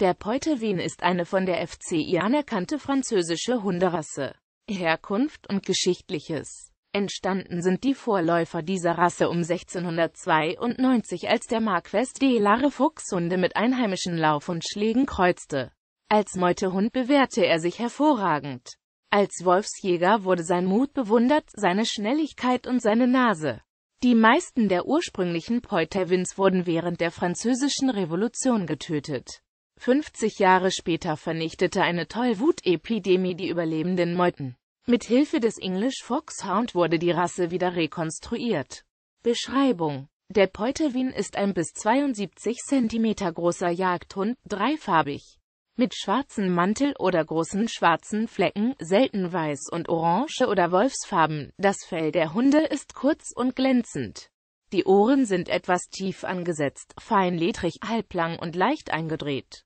Der Poitevin ist eine von der FCI anerkannte französische Hunderasse. Herkunft und Geschichtliches Entstanden sind die Vorläufer dieser Rasse um 1692, als der Marquess de Lare Fuchshunde mit einheimischen Lauf und Schlägen kreuzte. Als Meutehund bewährte er sich hervorragend. Als Wolfsjäger wurde sein Mut bewundert, seine Schnelligkeit und seine Nase. Die meisten der ursprünglichen Poitevins wurden während der Französischen Revolution getötet. 50 Jahre später vernichtete eine Tollwut-Epidemie die überlebenden Meuten. Mit Hilfe des English Foxhound wurde die Rasse wieder rekonstruiert. Beschreibung Der Poitevin ist ein bis 72 cm großer Jagdhund, dreifarbig, mit schwarzem Mantel oder großen schwarzen Flecken, selten weiß und orange oder wolfsfarben. Das Fell der Hunde ist kurz und glänzend. Die Ohren sind etwas tief angesetzt, fein ledrig, halblang und leicht eingedreht.